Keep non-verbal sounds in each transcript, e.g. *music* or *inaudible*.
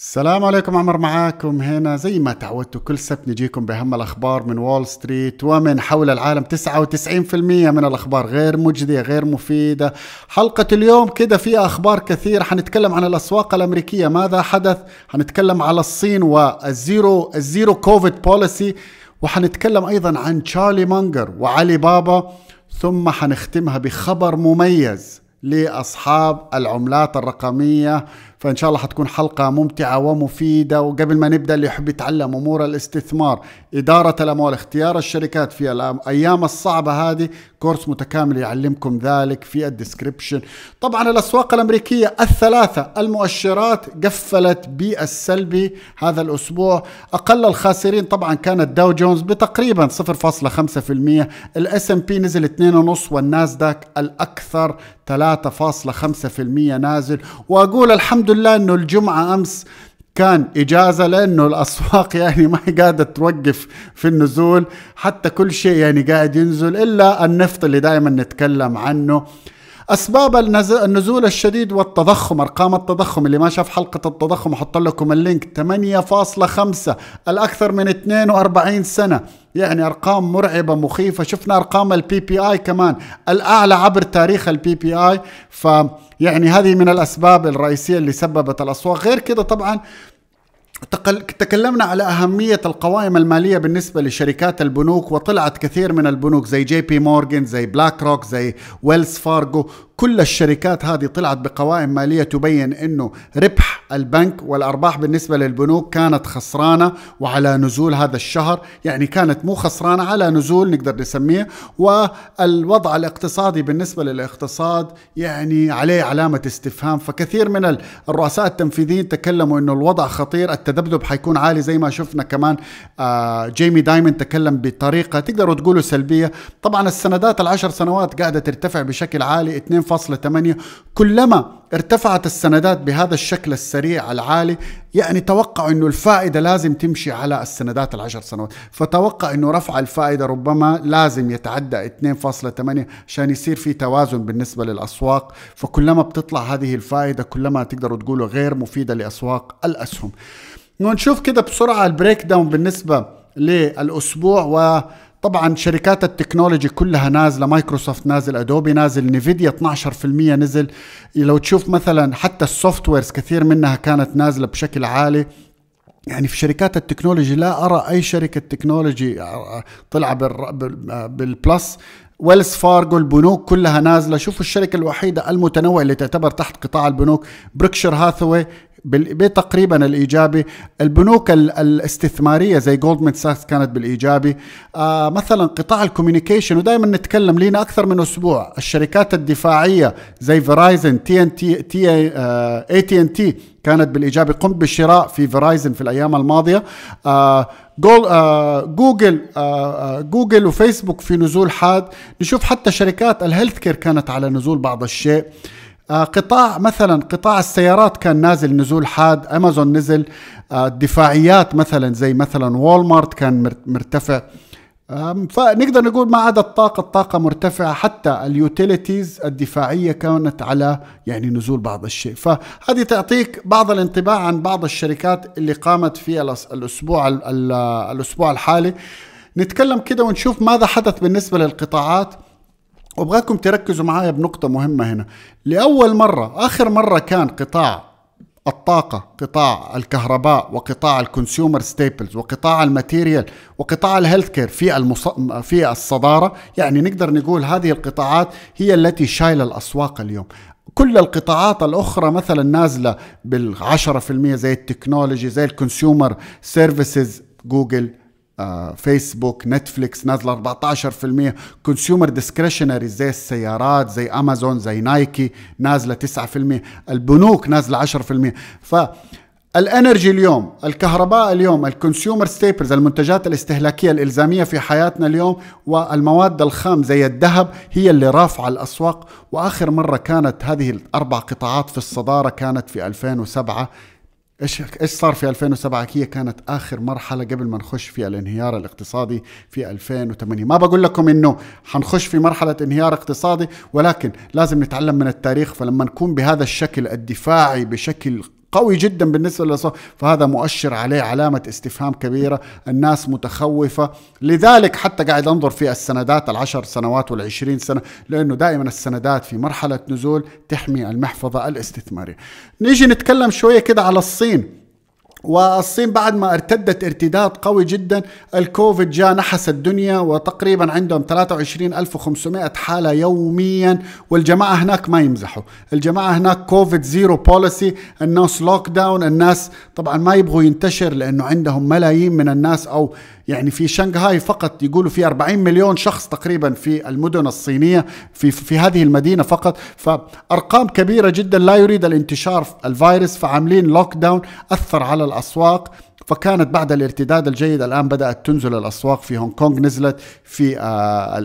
السلام عليكم عمر معاكم هنا زي ما تعودتوا كل سبت نجيكم بأهم الأخبار من وول ستريت ومن حول العالم 99% من الأخبار غير مجدية غير مفيدة حلقة اليوم كده فيها أخبار كثير حنتكلم عن الأسواق الأمريكية ماذا حدث حنتكلم على الصين والزيرو الزيرو كوفيد بوليسي وحنتكلم أيضا عن تشارلي مانجر وعلي بابا ثم حنختمها بخبر مميز لأصحاب العملات الرقمية فان شاء الله حتكون حلقه ممتعه ومفيده وقبل ما نبدا اللي يحب يتعلم امور الاستثمار اداره الاموال اختيار الشركات في الايام الصعبه هذه كورس متكامل يعلمكم ذلك في الديسكربشن طبعا الاسواق الامريكيه الثلاثه المؤشرات قفلت بالسلبي هذا الاسبوع اقل الخاسرين طبعا كانت داو جونز بتقريبا 0.5% الاس ام بي نزل 2.5 والناسداك الاكثر 3.5% نازل واقول الحمد الحمد لله انه الجمعه امس كان إجازة لأنه الأسواق *laughs* يعني ما قاعدة توقف في النزول حتى كل شيء يعني قاعد ينزل إلا النفط اللي دائما نتكلم عنه اسباب النزول الشديد والتضخم ارقام التضخم اللي ما شاف حلقه التضخم احط لكم اللينك 8.5 الاكثر من 42 سنه يعني ارقام مرعبه مخيفه شفنا ارقام البي بي اي كمان الاعلى عبر تاريخ البي بي اي فيعني هذه من الاسباب الرئيسيه اللي سببت الاسواق غير كده طبعا تكلمنا على أهمية القوائم المالية بالنسبة لشركات البنوك وطلعت كثير من البنوك زي جي بي مورغان زي بلاك روك زي ويلز فارغو كل الشركات هذه طلعت بقوائم ماليه تبين انه ربح البنك والارباح بالنسبه للبنوك كانت خسرانه وعلى نزول هذا الشهر، يعني كانت مو خسرانه على نزول نقدر نسميه، والوضع الاقتصادي بالنسبه للاقتصاد يعني عليه علامه استفهام، فكثير من الرؤساء التنفيذيين تكلموا انه الوضع خطير، التذبذب حيكون عالي زي ما شفنا كمان آه، جيمي دايمن تكلم بطريقه تقدروا تقولوا سلبيه، طبعا السندات العشر سنوات قاعده ترتفع بشكل عالي 2 2.8 كلما ارتفعت السندات بهذا الشكل السريع العالي يعني توقع انه الفائدة لازم تمشي على السندات العشر سنوات فتوقع انه رفع الفائدة ربما لازم يتعدى 2.8 عشان يصير في توازن بالنسبة للأسواق فكلما بتطلع هذه الفائدة كلما تقدروا تقولوا غير مفيدة لأسواق الأسهم ونشوف كده بسرعة البريك داون بالنسبة للأسبوع و طبعا شركات التكنولوجي كلها نازله مايكروسوفت نازل ادوبي نازل نيفيديا 12% نزل لو تشوف مثلا حتى السوفت ويرز كثير منها كانت نازله بشكل عالي يعني في شركات التكنولوجي لا ارى اي شركه تكنولوجي آه، طلع بالبلس ويلز فارجو البنوك كلها نازله شوفوا الشركه الوحيده المتنوعه اللي تعتبر تحت قطاع البنوك بريكشر هاثوي بتقريبا الايجابي البنوك الاستثماريه زي جولدمان ساكس كانت بالايجابي آه، مثلا قطاع الكوميونيكيشن ودائما نتكلم لينا اكثر من اسبوع الشركات الدفاعيه زي فرايزن تي ان تي تي اي تي ان تي كانت بالايجابي قمت بالشراء في فرايزن في الايام الماضيه جول آه جوجل آه جوجل آه، آه، وفيسبوك في نزول حاد نشوف حتى شركات الهيلث كير كانت على نزول بعض الشيء آه، قطاع مثلا قطاع السيارات كان نازل نزول حاد امازون نزل آه، الدفاعيات مثلا زي مثلا والمارت كان مرتفع فنقدر نقول ما عدا الطاقة الطاقة مرتفعة حتى اليوتيليتيز الدفاعية كانت على يعني نزول بعض الشيء فهذه تعطيك بعض الانطباع عن بعض الشركات اللي قامت في الأسبوع الأسبوع الحالي نتكلم كده ونشوف ماذا حدث بالنسبة للقطاعات وابغاكم تركزوا معايا بنقطة مهمة هنا لأول مرة آخر مرة كان قطاع الطاقة قطاع الكهرباء وقطاع الكونسيومر ستيبلز وقطاع الماتيريال وقطاع الهيلث كير في المص... في الصدارة يعني نقدر نقول هذه القطاعات هي التي شايلة الأسواق اليوم كل القطاعات الأخرى مثلا نازلة بالعشرة في المية زي التكنولوجي زي الكونسيومر سيرفيسز جوجل فيسبوك آه، نتفليكس نازله 14% كونسيومر ديسكريشنري زي السيارات زي امازون زي نايكي نازله 9% البنوك نازله 10% ف الانرجي اليوم الكهرباء اليوم الكونسيومر ستيبلز المنتجات الاستهلاكيه الالزاميه في حياتنا اليوم والمواد الخام زي الذهب هي اللي رافعه الاسواق واخر مره كانت هذه الاربع قطاعات في الصداره كانت في 2007 ايش ايش صار في 2007 هي كانت اخر مرحله قبل ما نخش في الانهيار الاقتصادي في 2008 ما بقول لكم انه حنخش في مرحله انهيار اقتصادي ولكن لازم نتعلم من التاريخ فلما نكون بهذا الشكل الدفاعي بشكل قوي جدا بالنسبه للصف فهذا مؤشر عليه علامه استفهام كبيره الناس متخوفه لذلك حتى قاعد انظر في السندات العشر سنوات والعشرين سنه لانه دائما السندات في مرحله نزول تحمي المحفظه الاستثماريه نيجي نتكلم شويه كده على الصين والصين بعد ما ارتدت ارتداد قوي جدا الكوفيد جاء نحس الدنيا وتقريبا عندهم 23500 حالة يوميا والجماعة هناك ما يمزحوا الجماعة هناك كوفيد زيرو بوليسي الناس لوك داون الناس طبعا ما يبغوا ينتشر لأنه عندهم ملايين من الناس أو يعني في شنغهاي فقط يقولوا في 40 مليون شخص تقريبا في المدن الصينية في, في هذه المدينة فقط فأرقام كبيرة جدا لا يريد الانتشار الفيروس فعاملين لوك داون أثر على الأسواق فكانت بعد الارتداد الجيد الآن بدأت تنزل الأسواق في هونغ كونغ نزلت في آه،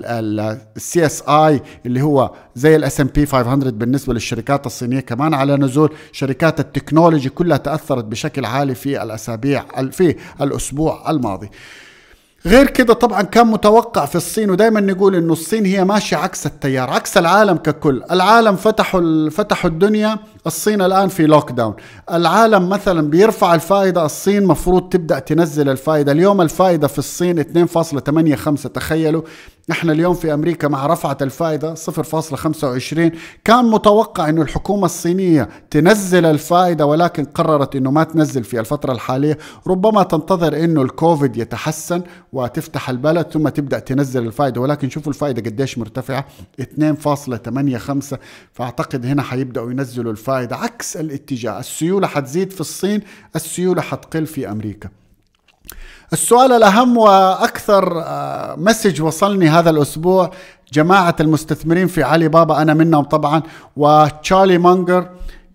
السي اس اي اللي هو زي الاس ام بي 500 بالنسبة للشركات الصينية كمان على نزول شركات التكنولوجي كلها تأثرت بشكل عالي في الأسابيع في الأسبوع الماضي غير كده طبعا كان متوقع في الصين ودايما نقول انه الصين هي ماشيه عكس التيار عكس العالم ككل العالم فتحوا فتحوا الدنيا الصين الان في لوك داون العالم مثلا بيرفع الفائده الصين مفروض تبدا تنزل الفائده اليوم الفائده في الصين 2.85 تخيلوا نحن اليوم في أمريكا مع رفعة الفائدة 0.25 كان متوقع أن الحكومة الصينية تنزل الفائدة ولكن قررت أنه ما تنزل في الفترة الحالية ربما تنتظر أنه الكوفيد يتحسن وتفتح البلد ثم تبدأ تنزل الفائدة ولكن شوفوا الفائدة قديش مرتفعة 2.85 فأعتقد هنا حيبدأوا ينزلوا الفائدة عكس الاتجاه السيولة حتزيد في الصين السيولة حتقل في أمريكا السؤال الأهم وأكثر آه، مسج وصلني هذا الأسبوع جماعة المستثمرين في علي بابا أنا منهم طبعا وتشارلي مانجر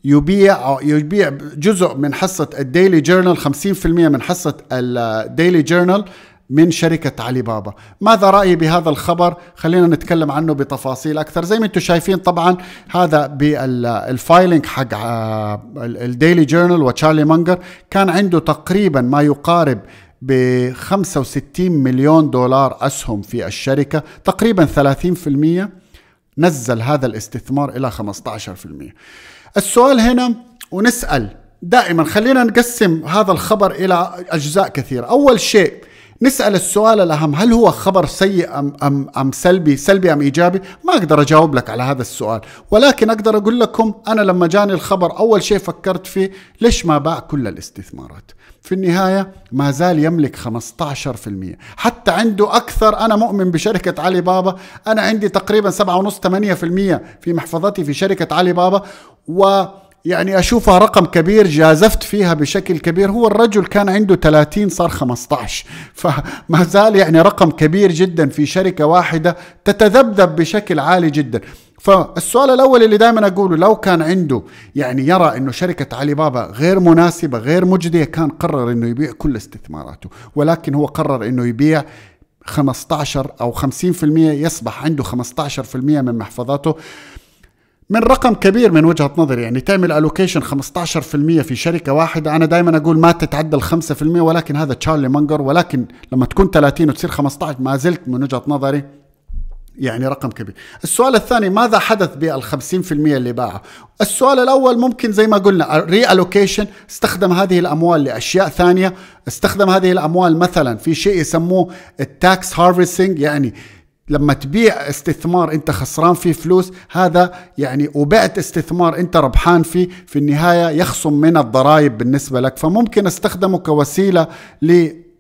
يبيع يبيع جزء من حصة الديلي جورنال 50% من حصة الديلي جورنال من شركة علي بابا ماذا رأيي بهذا الخبر خلينا نتكلم عنه بتفاصيل أكثر زي ما أنتم شايفين طبعا هذا بالفايلنج حق آه، الديلي جورنال وتشارلي مانجر كان عنده تقريبا ما يقارب ب 65 مليون دولار أسهم في الشركة تقريبا 30% نزل هذا الاستثمار إلى 15% السؤال هنا ونسأل دائما خلينا نقسم هذا الخبر إلى أجزاء كثيرة أول شيء نسأل السؤال الأهم هل هو خبر سيء أم, أم, أم سلبي سلبي أم إيجابي ما أقدر أجاوب لك على هذا السؤال ولكن أقدر أقول لكم أنا لما جاني الخبر أول شيء فكرت فيه ليش ما باع كل الاستثمارات في النهاية ما زال يملك 15% حتى عنده أكثر أنا مؤمن بشركة علي بابا أنا عندي تقريبا 7.5-8% في محفظتي في شركة علي بابا و يعني اشوفها رقم كبير جازفت فيها بشكل كبير هو الرجل كان عنده 30 صار 15 فما زال يعني رقم كبير جدا في شركه واحده تتذبذب بشكل عالي جدا فالسؤال الاول اللي دائما اقوله لو كان عنده يعني يرى انه شركه علي بابا غير مناسبه غير مجديه كان قرر انه يبيع كل استثماراته ولكن هو قرر انه يبيع 15 او 50% يصبح عنده 15% من محفظاته من رقم كبير من وجهه نظري يعني تعمل الوكيشن 15% في شركه واحده انا دائما اقول ما تتعدى ال 5% ولكن هذا تشارلي مانجر ولكن لما تكون 30 وتصير 15 ما زلت من وجهه نظري يعني رقم كبير السؤال الثاني ماذا حدث بال 50% اللي باعه السؤال الاول ممكن زي ما قلنا ري الوكيشن استخدم هذه الاموال لاشياء ثانيه استخدم هذه الاموال مثلا في شيء يسموه التاكس هارفستنج يعني لما تبيع استثمار انت خسران فيه فلوس هذا يعني وبعت استثمار انت ربحان فيه في النهايه يخصم من الضرائب بالنسبه لك فممكن استخدمه كوسيله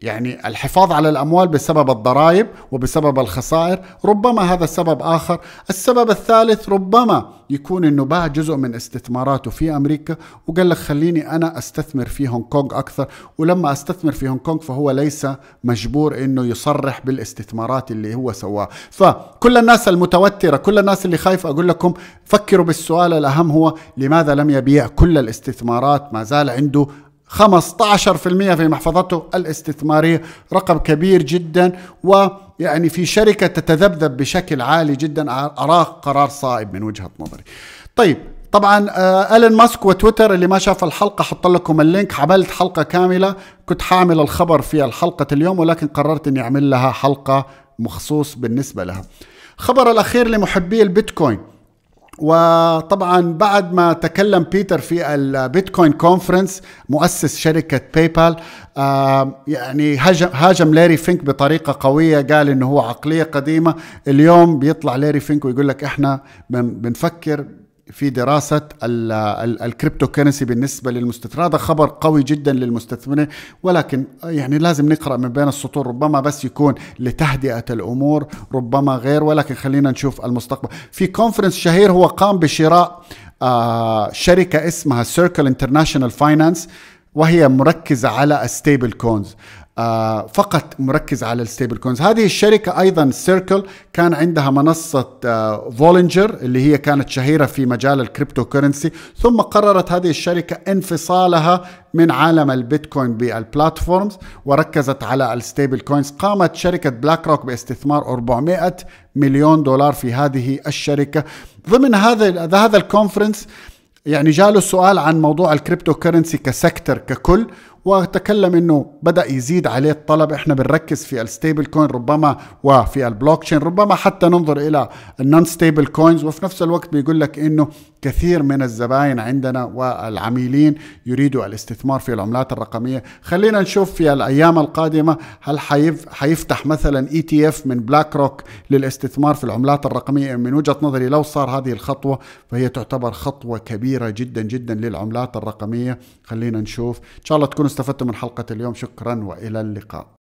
يعني الحفاظ على الأموال بسبب الضرائب وبسبب الخسائر ربما هذا سبب آخر السبب الثالث ربما يكون أنه باع جزء من استثماراته في أمريكا وقال لك خليني أنا أستثمر في هونغ كونغ أكثر ولما أستثمر في هونغ كونغ فهو ليس مجبور أنه يصرح بالاستثمارات اللي هو سواه فكل الناس المتوترة كل الناس اللي خايفة أقول لكم فكروا بالسؤال الأهم هو لماذا لم يبيع كل الاستثمارات ما زال عنده 15% في محفظته الاستثمارية رقم كبير جدا ويعني في شركة تتذبذب بشكل عالي جدا أراه قرار صائب من وجهة نظري طيب طبعا ألين آه، ماسك وتويتر اللي ما شاف الحلقة حط لكم اللينك عملت حلقة كاملة كنت حامل الخبر في الحلقة اليوم ولكن قررت أني أعمل لها حلقة مخصوص بالنسبة لها خبر الأخير لمحبي البيتكوين وطبعا بعد ما تكلم بيتر في البيتكوين كونفرنس مؤسس شركة باي آه، بال يعني هاجم, هاجم ليري فينك بطريقة قوية قال انه هو عقلية قديمة اليوم بيطلع ليري فينك ويقول لك احنا بنفكر في دراسة الكريبتو كرنسي بالنسبة للمستثمر هذا خبر قوي جدا للمستثمرين ولكن يعني لازم نقرأ من بين السطور ربما بس يكون لتهدئة الأمور ربما غير ولكن خلينا نشوف المستقبل في كونفرنس شهير هو قام بشراء آه، شركة اسمها سيركل انترناشونال فاينانس وهي مركزة على الستيبل آه، كونز فقط مركز على الستيبل كوينز هذه الشركة أيضا سيركل كان عندها منصة فولينجر آه، فولنجر اللي هي كانت شهيرة في مجال الكريبتو كورنسي ثم قررت هذه الشركة انفصالها من عالم البيتكوين بالبلاتفورمز وركزت على الستيبل كوينز قامت شركة بلاك روك باستثمار 400 مليون دولار في هذه الشركة ضمن هذا هذا الكونفرنس يعني جاله السؤال عن موضوع الكريبتو كرنسي كسكتر ككل وتكلم انه بدا يزيد عليه الطلب احنا بنركز في الستيبل كوين ربما وفي البلوك تشين ربما حتى ننظر الى النون ستيبل كوينز وفي نفس الوقت بيقول لك انه كثير من الزباين عندنا والعميلين يريدوا الاستثمار في العملات الرقميه خلينا نشوف في الايام القادمه هل حيفتح مثلا اي تي اف من بلاك روك للاستثمار في العملات الرقميه من وجهه نظري لو صار هذه الخطوه فهي تعتبر خطوه كبيره جدا جدا للعملات الرقميه خلينا نشوف ان شاء الله تكونوا استفدتم من حلقة اليوم شكرا وإلى اللقاء